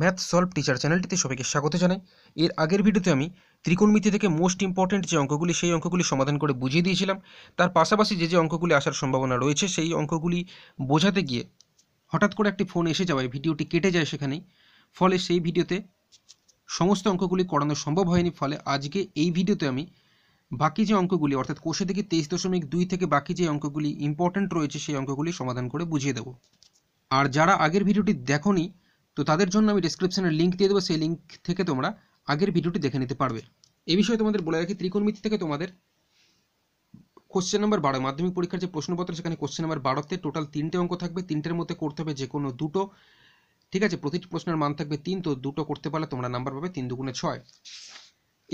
math solve teacher চ্যানেলটিতে সবাইকে স্বাগত জানাই এর আগের ভিডিওতে আমি ত্রিকোণমিতি থেকে মোস্ট ইম্পর্ট্যান্ট যে অঙ্কগুলি সেই অঙ্কগুলি সমাধান করে বুঝিয়ে দিয়েছিলাম তার পাশাপাশি যে যে অঙ্কগুলি আসার সম্ভাবনা রয়েছে সেই অঙ্কগুলি বোঝাতে গিয়ে হঠাৎ করে একটি ফোন এসে যাওয়ায় ভিডিওটি কেটে যায় সেখানেই ফলে সেই ভিডিওতে সমস্ত অঙ্কগুলি করানো সম্ভব হয়নি ফলে আজকে এই ভিডিওতে আমি বাকি যে অঙ্কগুলি অর্থাৎ কোষে থেকে তেইশ দশমিক দুই থেকে বাকি যে অঙ্কগুলি ইম্পর্ট্যান্ট রয়েছে সেই অঙ্কগুলি সমাধান করে বুঝিয়ে দেব আর যারা আগের ভিডিওটি দেখনি তো তাদের জন্য আমি ডিসক্রিপশানের লিঙ্ক দিয়ে দেবো সেই লিঙ্ক থেকে তোমরা আগের ভিডিওটি দেখে নিতে পারবে এ বিষয়ে তোমাদের বলে রাখি ত্রিকোণমিতি থেকে তোমাদের কোশ্চেন নাম্বার বারো মাধ্যমিক পরীক্ষার যে প্রশ্নপত্র সেখানে কোশ্চেন নাম্বার বারোতে টোটাল তিনটে অঙ্ক থাকবে তিনটের মধ্যে করতে হবে যে কোনো দুটো ঠিক আছে প্রতিটি প্রশ্নের মান থাকবে তিন তো দুটো করতে পারলে তোমরা নাম্বার পাবে তিন দুগুণে ছয়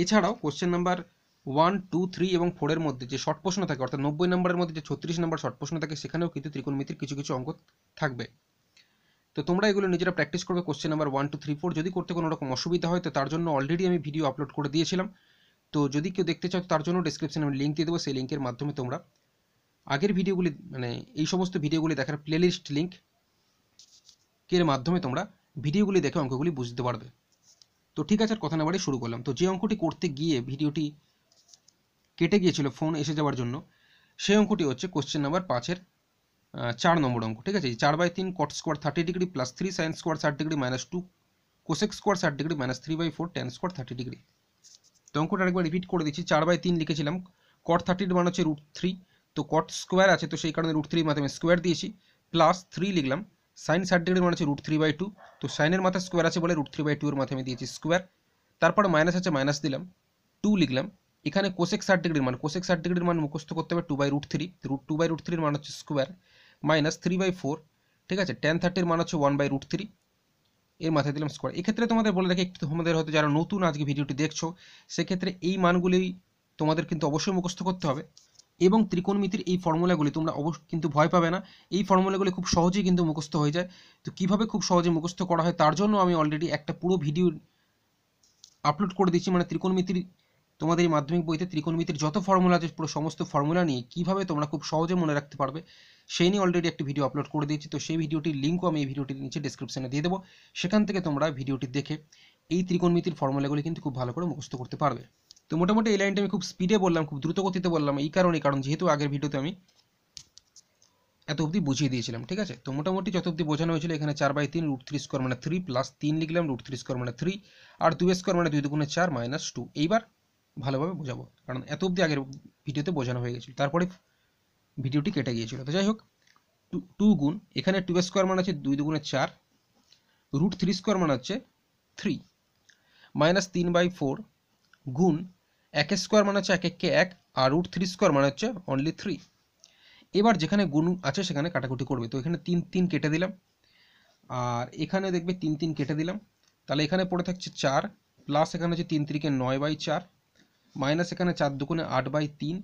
এছাড়াও question number one two three এবং ফোরের মধ্যে যে শর্ট প্রশ্ন থাকে অর্থাৎ নব্বই নম্বরের মধ্যে যে ছত্রিশ নম্বর শর্ট প্রশ্ন থাকে সেখানেও কিন্তু ত্রিকোণমিতির কিছু কিছু অঙ্ক থাকবে তো তোমরা এগুলো নিজেরা প্র্যাকটিস করবে question number one two three four যদি করতে কোনো রকম অসুবিধা হয় তো তার জন্য অলরেডি আমি ভিডিও আপলোড করে দিয়েছিলাম তো যদি কেউ দেখতে চাও তার জন্য ডিসক্রিপশানে আমি লিঙ্ক দিয়ে দেবো সেই লিঙ্কের মাধ্যমে তোমরা আগের ভিডিওগুলি মানে এই সমস্ত ভিডিওগুলি দেখার প্লেলিস্ট লিঙ্ক এর মাধ্যমে তোমরা ভিডিওগুলি দেখে অঙ্কগুলি বুঝতে পারবে তো ঠিক আছে আর কথা না বাড়ি শুরু করলাম তো যে অঙ্কটি করতে গিয়ে ভিডিওটি কেটে গিয়েছিল ফোন এসে যাওয়ার জন্য সেই অঙ্কটি হচ্ছে কোশ্চেন নাম্বার পাঁচের চার নম্বর অঙ্ক ঠিক আছে চার বাই তিন cot square thirty degree plus three sine square ষাট degree minus two cosec square ষাট degree minus three by four tan square thirty degree তো অঙ্কটা একবার রিপিট করে দিচ্ছি চার বাই তিন লিখেছিলাম কট থার্টির মান হচ্ছে রুট থ্রি তো কট স্কোয়ার আছে তো সেই কারণে রুট থ্রির মাধ্যমে স্কোয়ার দিয়েছি প্লাস থ্রি লিখলাম সাইন ষাট ডিগ্রি মানে হচ্ছে রুট থ্রি বাই টু তো সাইনের মাথায় স্কোয়ার আছে বলে রুট থ্রি বাই টু এর মাধ্যমে দিয়েছি স্কোয়ার তারপর মাইনাস আছে মাইনাস দিলাম টু লিখলাম এখানে কোসেক ষাট ডিগ্রির মান কোসেক ষাট ডিগ্রির মান মুখস্থ করতে হবে two by root three root two by root থ্রির মান হচ্ছে square minus three by four ঠিক আছে টেন থার্টির মান হচ্ছে ওয়ান বাই রুট থ্রি এর মাথায় দিলাম স্কোয়ার এক্ষেত্রে তোমাদের বলে রাখি একটু তোমাদের হয়তো যারা নতুন আজকে ভিডিওটি দেখছো সেক্ষেত্রে এই মানগুলি তোমাদের কিন্তু অবশ্যই মুখস্থ করতে হবে এবং ত্রিকোণমিতির এই ফর্মুলাগুলি তোমরা অবশ্য কিন্তু ভয় পাবে না এই ফর্মুলাগুলি খুব সহজেই কিন্তু মুখস্থ হয়ে যায় তো কীভাবে খুব সহজে মুখস্থ করা হয় তার জন্য আমি অলরেডি একটা পুরো ভিডিও আপলোড করে দিচ্ছি মানে ত্রিকোণমিতির তোমাদের এই মাধ্যমিক বইতে ত্রিকোণমিতির যত ফর্মুলা আছে পুরো সমস্ত ফর্মুলা নিয়ে কীভাবে তোমরা খুব সহজে মনে রাখতে পারবে সেই নিয়ে অলরেডি একটি ভিডিও আপলোড করে দিয়েছি তো সেই ভিডিওটির লিঙ্কও আমি এই ভিডিওটির নিচে ডিসক্রিপশানে দিয়ে দেবো সেখান থেকে তোমরা ভিডিওটি দেখে এই ত্রিকোণমিতির ফর্মুলাগুলি কিন্তু খুব ভালো করে মুখস্থ করতে পারবে তো মোটামুটি এই লাইনটা আমি খুব স্পিডে বললাম খুব দ্রুত গতিতে বললাম এই কারণে কারণ যেহেতু আগের ভিডিওতে আমি এত অবধি বুঝিয়ে দিয়েছিলাম ঠিক আছে তো মোটামুটি যত অবধি বোঝানো হয়েছিল এখানে চার বাই তিন রুট থ্রি স্কোয়ার মানে থ্রি প্লাস তিন লিখলাম রুট থ্রি স্কোয়ার মানে থ্রি আর দুই স্কোয়ার মানে দুই দুগুণে চার মাইনাস টু এইবার ভালোভাবে বোঝাবো কারণ এত অবধি আগের ভিডিওতে বোঝানো হয়ে গেছিলো তারপরে ভিডিওটি কেটে গিয়েছিল তো যাই হোক টু টু গুণ এখানে টু স্কোয়ার মান আছে দুই দুগুণে চার রুট থ্রি স্কোয়ার মান হচ্ছে থ্রি মাইনাস তিন বাই ফোর গুণ এক স্কোয়ার মান হচ্ছে এক এককে এক আর রুট থ্রি স্কোয়ার মান হচ্ছে অনলি থ্রি এবার যেখানে গুণ আছে সেখানে কাটাকুটি করবে তো এখানে তিন তিন কেটে দিলাম আর এখানে দেখবে তিন তিন কেটে দিলাম তাহলে এখানে পড়ে থাকছে চার প্লাস এখানে হচ্ছে তিন তিরিকে নয় বাই চার মাইনাস এখানে চার দুগুণে আট বাই তিন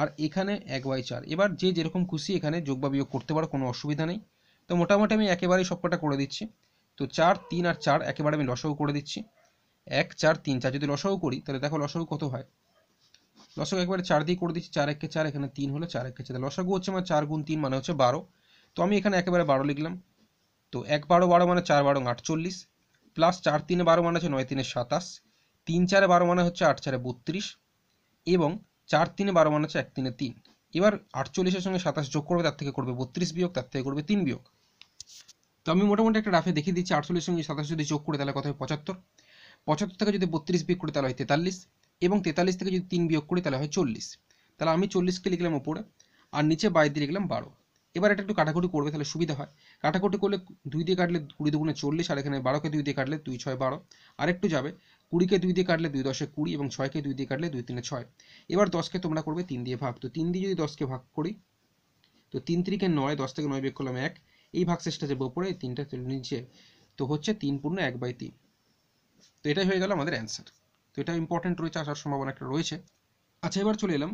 আর এখানে এক বাই চার এবার যে যেরকম খুশি এখানে যোগ বা বিয়োগ করতে পারো কোনো অসুবিধা নেই তো মোটামুটি আমি একেবারেই সবকটা করে দিচ্ছি তো চার তিন আর চার একেবারে আমি লসও করে দিচ্ছি এক চার তিন চার যদি লসও করি তাহলে দেখো লসাগু কত হয় লসাগু একবারে চার দিয়ে করে দিচ্ছি চার একে চার এখানে তিন হলো চার একে চার লসাগু হচ্ছে আমার চার গুণ তিন মানে হচ্ছে বারো তো আমি এখানে একেবারে বারো লিখলাম তো এক বারো বারো মানে চার বারো আটচল্লিশ প্লাস চার তিনে বারো মানে হচ্ছে নয় তিনে সাতাশ তিন চারে বারো মানে হচ্ছে আট চারে বত্রিশ এবং চার তিনে বারো মানে হচ্ছে এক তিনে তিন এবার আটচল্লিশের সঙ্গে সাতাশ যোগ করবে তার থেকে করবে বত্রিশ বিয়োগ তার থেকে করবে তিন বিয়োগ তো আমি মোটামুটি একটা রাফে দেখিয়ে দিচ্ছি আটচল্লিশের সঙ্গে সাতাশ যদি যোগ করে তাহলে কত হয় পঁচাত্তর পঁচাত্তর থেকে যদি বত্রিশ বিয়োগ করে তাহলে হয় তেতাল্লিশ এবং তেতাল্লিশ থেকে যদি তিন বিয়োগ করি তাহলে হয় চল্লিশ তাহলে আমি চল্লিশকে লিখলাম ওপরে আর নিচে বাইরে লিখলাম বারো এবার এটা একটু কাটাকুটি করবে তাহলে সুবিধা হয় কাটাকুটি করলে দুই দিয়ে কাটলে কুড়ি দুগুণে চল্লিশ আর এখানে বারোকে দুই দিয়ে কাটলে দুই ছয় বারো আর একটু যাবে কুড়িকে দুই দিয়ে কাটলে দুই দশে কুড়ি এবং ছয়কে দুই দিয়ে কাটলে দুই তিনে ছয় এবার দশকে তোমরা করবে তিন দিয়ে ভাগ তো তিন দিয়ে যদি দশকে ভাগ করি তো তিন তিরিকে নয় দশ থেকে নয় বের করলাম এক এই ভাগ শেষটা যাবো ওপরে এই তিনটা তুলে নিচে তো হচ্ছে তিন পূর্ণ এক বাই তিন তো এটাই হয়ে গেল আমাদের অ্যান্সার তো এটা ইম্পর্টেন্ট রয়েছে আসার সম্ভাবনা একটা রয়েছে আচ্ছা এবার চলে এলাম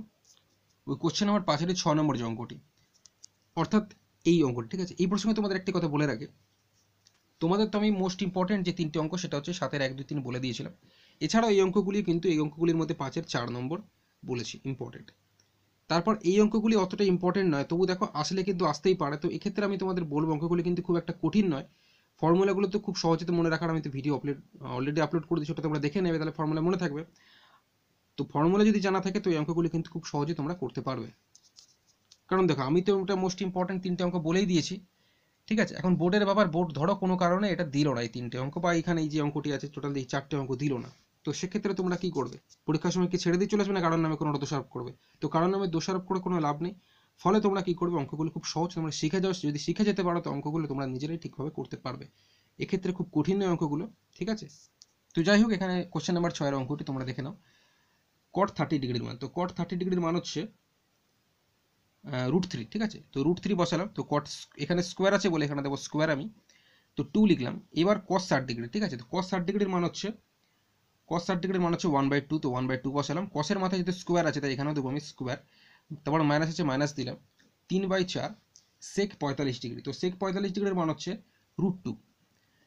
ওই কোশ্চেন নাম্বার পাঁচের ছ নম্বর যে অঙ্কটি অর্থাৎ এই অঙ্কটি ঠিক আছে এই প্রসঙ্গে তোমাদের একটি কথা বলে রাখি তোমাদের তো আমি মোস্ট ইম্পর্ট্যান্ট যে তিনটি অঙ্ক সেটা হচ্ছে সাতের এক দুই তিন বলে দিয়েছিলাম এছাড়াও এই অঙ্কগুলি কিন্তু এই অঙ্কগুলির মধ্যে পাঁচের চার নম্বর বলেছি ইম্পর্টেন্ট তারপর এই অঙ্কগুলি অতটা ইম্পর্টেন্ট নয় তবু দেখো আসলে কিন্তু আসতেই পারে তো এক্ষেত্রে আমি তোমাদের বলবো অঙ্কগুলি কিন্তু খুব একটা কঠিন নয় ফর্মুলাগুলো তো খুব সহজে তো মনে রাখার আমি তো ভিডিও আপলোড অলরেডি আপলোড করে দিচ্ছি ওটা তোমরা দেখে নেবে তাহলে ফর্মুলা মনে থাকবে তো ফর্মুলা যদি জানা থাকে তো এই অঙ্কগুলি কিন্তু খুব সহজে তোমরা করতে পারবে কারণ দেখো আমি তো ওটা মোস্ট ইম্পর্টেন্ট তিনটে অঙ্ক বলেই দিয়েছি ঠিক আছে এখন বোর্ডের ব্যাপার বোর্ড ধরো কোনো কারণে এটা দিল না এই তিনটে অঙ্ক বা এখানে এই যে অঙ্কটি আছে টোটাল এই চারটে অঙ্ক দিল না তো সেক্ষেত্রে তোমরা কি করবে পরীক্ষার সময় কি ছেড়ে দিয়ে চলে আসবে না কারণ নামে কোনো দোষারোপ করবে তো কারণ নামে দোষারোপ করে কোনো লাভ নেই ফলে তোমরা কি করবে অঙ্কগুলো খুব সহজ তোমরা শিখে যাও যদি শিখে যেতে পারো তো অঙ্কগুলো তোমরা নিজেরাই ঠিকভাবে করতে পারবে এক্ষেত্রে খুব কঠিন নয় অঙ্কগুলো ঠিক আছে তো যাই হোক এখানে কোশ্চেন নাম্বার ছয়ের অঙ্কটি তোমরা দেখে নাও কট থার্টি ডিগ্রির মান তো কট থার্টি ডিগ্রির মান হচ্ছে রুট থ্রি ঠিক আছে তো রুট থ্রি বসালাম তো কট এখানে স্কোয়ার আছে বলে এখানে দেবো স্কোয়ার আমি তো টু লিখলাম এবার কস ষাট ডিগ্রি ঠিক আছে তো কস ষাট ডিগ্রির মান হচ্ছে কস ষাট ডিগ্রির মান হচ্ছে ওয়ান বাই টু তো ওয়ান বাই টু বসালাম কসের মাথায় যদি স্কোয়ার আছে তাই এখানেও দেবো আমি স্কোয়ার তারপর মাইনাস আছে মাইনাস দিলাম তিন বাই চার সেক পঁয়তাল্লিশ ডিগ্রি তো সেক পঁয়তাল্লিশ ডিগ্রির মান হচ্ছে রুট টু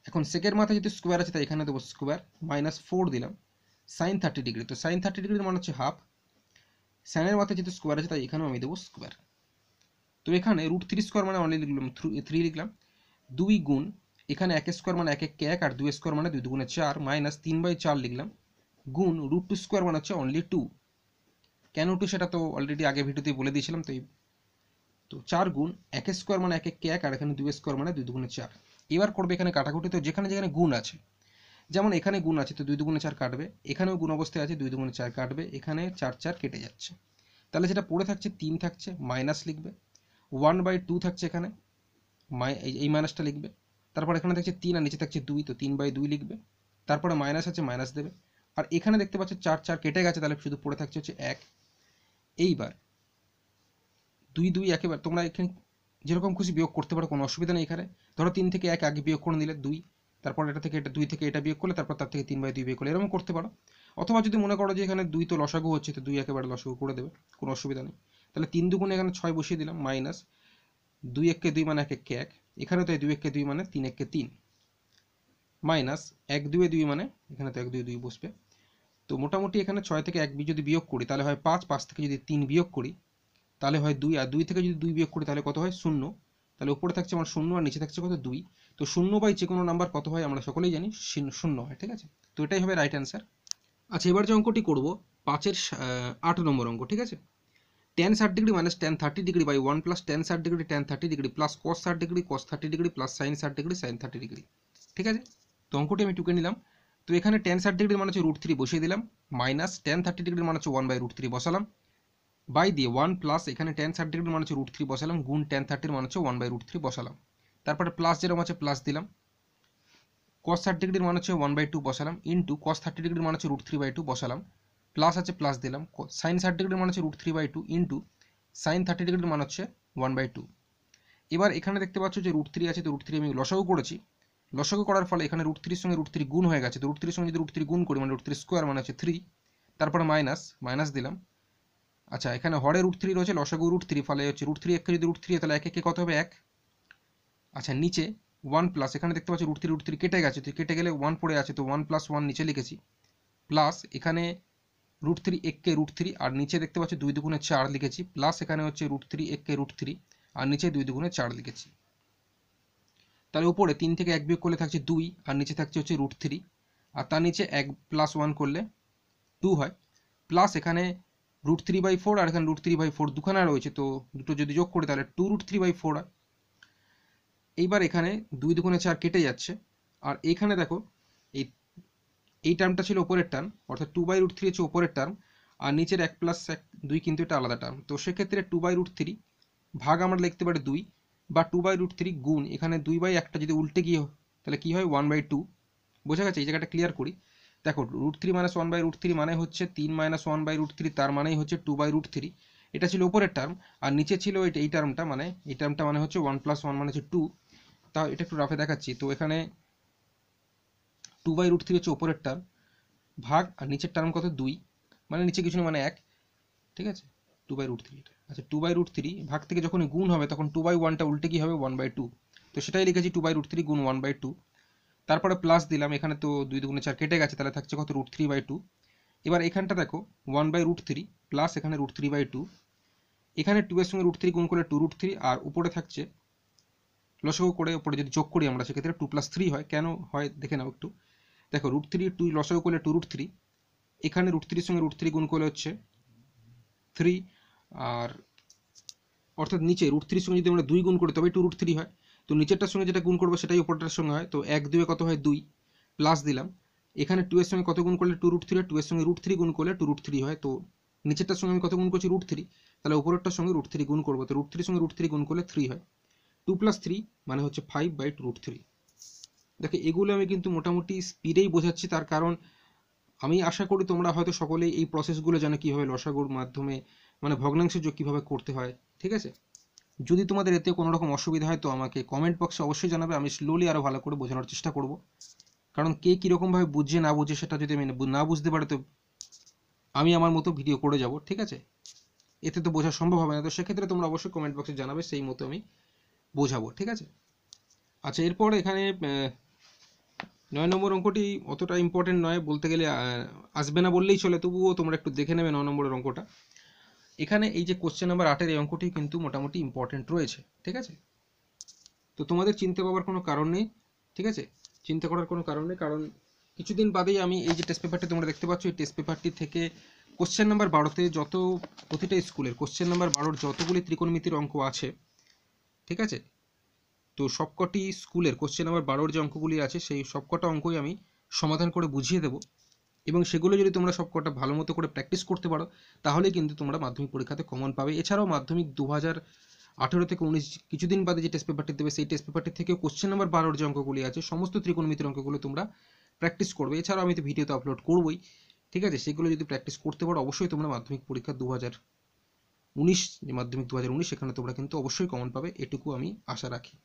এখন সেকের মাথায় যদি স্কোয়ার আছে তাই এখানে দেবো স্কোয়ার মাইনাস ফোর দিলাম সাইন থার্টি ডিগ্রি তো সাইন থার্টি ডিগ্রির মান হচ্ছে হাফ স্যানের মাথায় যেহেতু স্কোয়ার আছে তাই এখানেও আমি দেবো স্কোয়ার তো এখানে রুট থ্রি স্কোয়ার মানে অনলি লিখলাম থ্রি লিখলাম দুই গুণ এখানে এক স্কোয়ার মানে এক এক এক আর দুই স্কোয়ার মানে দুই দুগুণে চার মাইনাস তিন বাই চার লিখলাম গুণ রুট টু স্কোয়ার মানে হচ্ছে অনলি টু কেন টু সেটা তো অলরেডি আগে ভিডিওতে বলে দিয়েছিলাম তো এই তো চার গুণ এক স্কোয়ার মানে এক এক এক আর এখানে দুই স্কোয়ার মানে দুই দুগুণে চার এবার করবে এখানে কাটাকুটি তো যেখানে যেখানে গুণ আছে যেমন এখানে গুণ আছে তো দুই দুগুণে চার কাটবে এখানেও গুণ অবস্থায় আছে দুই দুগুণে চার কাটবে এখানে চার চার কেটে যাচ্ছে তাহলে যেটা পড়ে থাকছে তিন থাকছে মাইনাস লিখবে ওয়ান বাই টু থাকছে এখানে এই মাইনাসটা লিখবে তারপর এখানে থাকছে তিন আর নিচে থাকছে দুই তো তিন বাই দুই লিখবে তারপরে মাইনাস আছে মাইনাস দেবে আর এখানে দেখতে পাচ্ছ চার চার কেটে গেছে তাহলে শুধু পড়ে থাকছে হচ্ছে এক এইবার দুই দুই একেবারে তোমরা এখানে যেরকম খুশি বিয়োগ করতে পারো কোনো অসুবিধা নেই এখানে ধরো তিন থেকে এক আগে বিয়োগ করে নিলে দুই তারপর এটা থেকে এটা দুই থেকে এটা বিয়োগ করলে তারপর তার থেকে তিন বাই দুই বিয়োগ করলে এরকম করতে পারো অথবা যদি মনে করো যে এখানে দুই তো লসাগু হচ্ছে তো দুই একেবারে লসাগু করে দেবে কোনো অসুবিধা নেই তাহলে তিন দুগুণে এখানে ছয় বসিয়ে দিলাম মাইনাস দুই এককে দুই মানে এক এককে এক এখানে তো এই দুই এককে দুই মানে তিন এককে তিন মাইনাস এক দুয়ে দুই মানে এখানে তো এক দুই দুই বসবে তো মোটামুটি এখানে ছয় থেকে এক বি যদি বিয়োগ করি তাহলে হয় পাঁচ পাঁচ থেকে যদি তিন বিয়োগ করি তাহলে হয় দুই আর দুই থেকে যদি দুই বিয়োগ করি তাহলে কত হয় শূন্য তাহলে উপরে থাকছে আমার শূন্য আর নিচে থাকছে কত দুই তো শূন্য বাই যে কোনো নাম্বার কত হয় আমরা সকলেই জানি শূন্য হয় ঠিক আছে তো এটাই হবে রাইট অ্যান্সার আচ্ছা এবার যে অঙ্কটি করব পাঁচের আট নম্বর অঙ্ক ঠিক আছে টেন ষাট degree minus tan thirty degree by one plus tan ষাট degree tan thirty degree plus cos ষাট degree cos thirty degree plus sine ষাট ডিগ্রি সাইন থার্টি ডিগ্রি ঠিক আছে তো অঙ্কটি আমি টুকে নিলাম তো এখানে টেন ষাট ডিগ্রি মানে হচ্ছে রুট থ্রি বসিয়ে দিলাম মাইনাস টেন থার্টি ডিগ্রি মানে হচ্ছে ওয়ান বাই রুট থ্রি বসালাম বাই দিয়ে ওয়ান প্লাস এখানে টেন থার্টি ডিগ্রি মানে হচ্ছে রুট থ্রি বসালাম গুণ টেন থার্টির মানে হচ্ছে ওয়ান বাই রুট থ্রি বসালাম তারপরে প্লাস যেরকম আছে প্লাস দিলাম কস থার্টি ডিগ্রির মানে হচ্ছে ওয়ান বাই টু বসালাম ইন্টু কস থার্টি ডিগ্রির মানে হচ্ছে রুট থ্রি বাই টু বসালাম প্লাস আছে প্লাস দিলাম সাইন থার্টি ডিগ্রির মানে হচ্ছে root three by two into sine thirty ডিগ্রির মানে হচ্ছে ওয়ান বাই টু এবার এখানে দেখতে পাচ্ছ যে রুট থ্রি আছে তো রুট থ্রি আমি লসাও করেছি লসাগু করার ফলে এখানে রুট থ্রির সঙ্গে রুট থ্রি গুণ হয়ে গেছে তো রুট থ্রির সঙ্গে যদি রুট থ্রি গুণ করি মানে রুট থ্রি স্কোয়ার মানে হচ্ছে থ্রি তারপরে মাইনাস মাইনাস দিলাম আচ্ছা এখানে হরে রুট থ্রি রয়েছে লসাগু রুট থ্রি ফলে হচ্ছে রুট থ্রি এককে যদি রুট থ্রি তাহলে এক একে কত হবে এক আচ্ছা নিচে ওয়ান প্লাস এখানে দেখতে পাচ্ছি রুট থ্রি রুট থ্রি কেটে গেছে তো কেটে গেলে ওয়ান পড়ে আছে তো ওয়ান প্লাস ওয়ান নিচে লিখেছি প্লাস এখানে রুট থ্রি কে রুট থ্রি আর নিচে দেখতে পাচ্ছি দুই দুগুণে চার লিখেছি প্লাস এখানে হচ্ছে রুট থ্রি কে রুট থ্রি আর নিচে দুই দুগুণে চার লিখেছি তার উপরে তিন থেকে এক বিয়োগ করলে থাকছে দুই আর নিচে থাকছে হচ্ছে রুট থ্রি আর তার নিচে এক প্লাস ওয়ান করলে টু হয় প্লাস এখানে রুট থ্রি বাই ফোর আর এখানে রুট থ্রি বাই ফোর দুখানা রয়েছে তো দুটো যদি যোগ করি তাহলে two root three by four হয় এইবার এখানে দুই দুগুণে চার কেটে যাচ্ছে আর এখানে দেখো এই এই টার্মটা ছিল ওপরের টার্ম অর্থাৎ টু বাই রুট থ্রি হচ্ছে ওপরের টার্ম আর নিচের এক প্লাস এক দুই কিন্তু এটা আলাদা টার্ম তো সেক্ষেত্রে টু বাই রুট থ্রি ভাগ আমরা লিখতে পারি দুই বা টু বাই রুট থ্রি গুণ এখানে দুই বাই একটা যদি উল্টে গিয়ে তাহলে কী হয় ওয়ান বাই টু বোঝা গেছে এই জায়গাটা ক্লিয়ার করি দেখো root three minus one by root three মানে হচ্ছে তিন minus one by root three তার মানেই হচ্ছে টু বাই রুট থ্রি এটা ছিল উপরের টার্ম আর নিচে ছিল এই টার্মটা মানে এই টার্মটা মানে হচ্ছে ওয়ান প্লাস ওয়ান মানে হচ্ছে টু তাও এটা একটু রাফে দেখাচ্ছি তো এখানে টু বাই রুট থ্রি হচ্ছে ওপরের টার্ম ভাগ আর নিচের টার্ম কত দুই মানে নিচে কিছু মানে এক ঠিক আছে টু বাই রুট থ্রি আচ্ছা টু বাই রুট থ্রি ভাগ থেকে যখন গুণ হবে তখন টু বাই ওয়ানটা উল্টে কি হবে ওয়ান বাই টু তো সেটাই লিখেছি টু বাই রুট থ্রি গুণ ওয়ান বাই টু তারপরে প্লাস দিলাম এখানে তো দুই দুগুণে চার কেটে গেছে তাহলে থাকছে কত রুট থ্রি বাই টু এবার এখানটা দেখো one by root three plus এখানে রুট থ্রি বাই টু এখানে টু এর সঙ্গে রুট থ্রি গুণ করলে টু রুট থ্রি আর উপরে থাকছে লসক করে ওপরে যদি যোগ করি আমরা সেক্ষেত্রে টু প্লাস থ্রি হয় কেন হয় দেখে নাও একটু দেখো রুট থ্রি টু লসক করলে টু রুট থ্রি এখানে রুট থ্রির সঙ্গে রুট থ্রি গুণ করলে হচ্ছে থ্রি আর অর্থাৎ নিচে রুট থ্রির সঙ্গে যদি আমরা দুই গুণ করি তবে টু রুট থ্রি হয় তো নিচেরটার সঙ্গে যেটা গুণ করবো সেটাই উপরটার সঙ্গে হয় তো এক দুয়ে কত হয় দুই প্লাস দিলাম এখানে টু এর সঙ্গে কত গুণ করলে টু রুট থ্রি টু এর সঙ্গে রুট থ্রি গুণ করলে টু রুট থ্রি হয় তো নিচেরটার সঙ্গে আমি কত গুণ করছি রুট থ্রি তাহলে উপরেরটার সঙ্গে রুট থ্রি গুণ করবো তো রুট থ্রির সঙ্গে রুট থ্রি গুণ করলে থ্রি হয় টু প্লাস থ্রি মানে হচ্ছে five by two root three দেখো এগুলো আমি কিন্তু মোটামুটি স্পিডেই বোঝাচ্ছি তার কারণ আমি আশা করি তোমরা হয়তো সকলেই এই প্রসেসগুলো জানো কীভাবে লসাগুর মাধ্যমে মানে ভগ্নাংশের যোগ কীভাবে করতে হয় ঠিক আছে যদি তোমাদের এতে কোনো রকম অসুবিধা হয় তো আমাকে কমেন্ট বক্সে অবশ্যই জানাবে আমি স্লোলি আরও ভালো করে বোঝানোর চেষ্টা করব কারণ কে কীরকমভাবে বুঝে না বুঝে সেটা যদি আমি না বুঝতে পারে তো আমি আমার মতো ভিডিও করে যাব ঠিক আছে এতে তো বোঝা সম্ভব হবে না তো সেক্ষেত্রে তোমরা অবশ্যই কমেন্ট বক্সে জানাবে সেই মতো আমি বোঝাবো ঠিক আছে আচ্ছা এরপর এখানে নয় নম্বর অঙ্কটি অতটা ইম্পর্টেন্ট নয় বলতে গেলে আসবে না বললেই চলে তবুও তোমরা একটু দেখে নেবে নয় নম্বরের অঙ্কটা এখানে এই যে কোশ্চেন নাম্বার আটের এই অঙ্কটি কিন্তু মোটামুটি ইম্পর্টেন্ট রয়েছে ঠিক আছে তো তোমাদের চিন্তা পাওয়ার কোনো কারণ নেই ঠিক আছে চিন্তা করার কোনো কারণ নেই কারণ কিছুদিন বাদেই আমি এই যে টেস্ট পেপারটি তোমরা দেখতে পাচ্ছ এই টেস্ট পেপারটি থেকে কোশ্চেন নাম্বার বারোতে যত প্রতিটা স্কুলের কোশ্চেন নাম্বার বারোর যতগুলি ত্রিকোণমিতির অঙ্ক আছে ঠিক আছে তো সবকটি স্কুলের কোশ্চেন নাম্বার বারোর যে অঙ্কগুলি আছে সেই সবকটা অঙ্কই আমি সমাধান করে বুঝিয়ে দেবো এবং সেগুলো যদি তোমরা সব কটা ভালো মতো করে প্র্যাকটিস করতে পারো তাহলে কিন্তু তোমরা মাধ্যমিক পরীক্ষাতে কমন পাবে এছাড়াও মাধ্যমিক দু হাজার আঠেরো থেকে উনিশ কিছুদিন বাদে যে টেস্ট পেপারটি দেবে সেই টেস্ট পেপারটি থেকে কোশ্চেন নাম্বার বারোর যে অঙ্কগুলি আছে সমস্ত ত্রিকোণমিত্র অঙ্কগুলো তোমরা প্র্যাকটিস করবে এছাড়াও আমি তো ভিডিওতে আপলোড করবই ঠিক আছে সেগুলো যদি প্র্যাকটিস করতে পারো অবশ্যই তোমরা মাধ্যমিক পরীক্ষা দু হাজার উনিশ যে মাধ্যমিক দু হাজার উনিশ সেখানে তোমরা কিন্তু অবশ্যই কমন পাবে এটুকু আমি আশা রাখি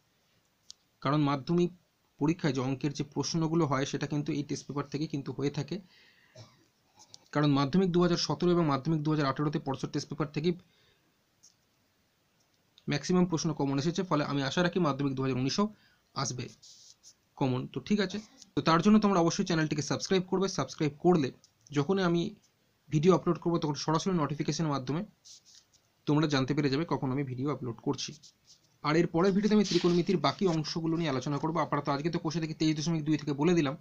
কারণ মাধ্যমিক পরীক্ষায় যে অঙ্কের যে প্রশ্নগুলো হয় সেটা কিন্তু এই টেস্ট পেপার থেকে কিন্তু হয়ে থাকে কারণ মাধ্যমিক দু হাজার সতেরো এবং মাধ্যমিক দু হাজার আঠেরোতে পরশোর টেস্ট পেপার থেকেই ম্যাক্সিমাম প্রশ্ন কমন এসেছে ফলে আমি আশা রাখি মাধ্যমিক দু হাজার উনিশও আসবে কমন তো ঠিক আছে তো তার জন্য তোমরা অবশ্যই চ্যানেলটিকে সাবস্ক্রাইব করবে সাবস্ক্রাইব করলে যখনই আমি ভিডিও আপলোড করবো তখন সরাসরি নোটিফিকেশনের মাধ্যমে তোমরা জানতে পেরে যাবে কখন আমি ভিডিও আপলোড করছি আর এর পরের ভিডিওতে আমি ত্রিকোণমিতির বাকি অংশগুলো নিয়ে আলোচনা করবো আপাতত আজকে তো কোষে থেকে তেইশ দশমিক দুই থেকে বলে দিলাম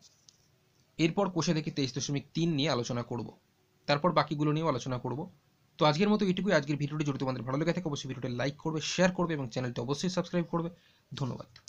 এরপর কোষে থেকে তেইশ দশমিক তিন নিয়ে আলোচনা করব তারপর বাকিগুলো নিয়েও আলোচনা করব তো আজকের মতো এটুকুই আজকের ভিডিওটি যদি তোমাদের ভালো লেগে থাকে অবশ্যই ভিডিওটি লাইক করবে শেয়ার করবে এবং চ্যানেলটি অবশ্যই সাবস্ক্রাইব করবে ধন্যবাদ